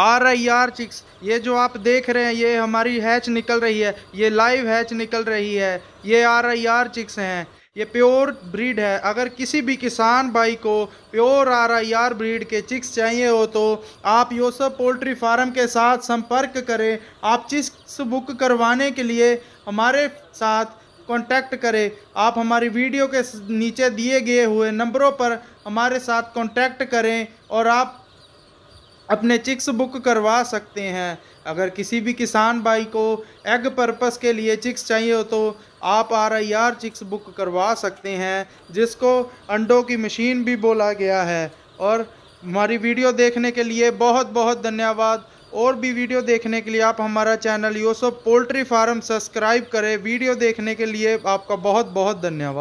are I R chicks ये जो आप देख रहे हैं ये हमारी हैच निकल रही है ये लाइव हैच निकल रही है ये आर आई आर चिक्स हैं ये प्योर ब्रीड है अगर किसी भी किसान भाई को pure R I R breed के चिक्स चाहिए हो तो आप योसफ पोल्ट्री फार्म के साथ संपर्क करें आप चिक्स बुक करवाने के लिए हमारे साथ कांटेक्ट करें आप हमारी वीडियो के नीचे दिए गए हुए नंबरों पर हमारे साथ कांटेक्ट करें और आप अपने चिक्स बुक करवा सकते हैं अगर किसी भी किसान भाई को एग पर्पस के लिए चिक्स चाहिए हो तो आप R I R chicks book करवा सकते हैं जिसको अंडों की मशीन भी बोला गया है और हमारी वीडियो देखने के लिए बहुत बहुत धन्यवाद और भी वीडियो देखने के लिए आप हमारा चैनल यूसो पोल्ट्री फार्म सब्सक्राइब करें वीडियो देखने के लिए आपका बहुत बहुत धन्यवाद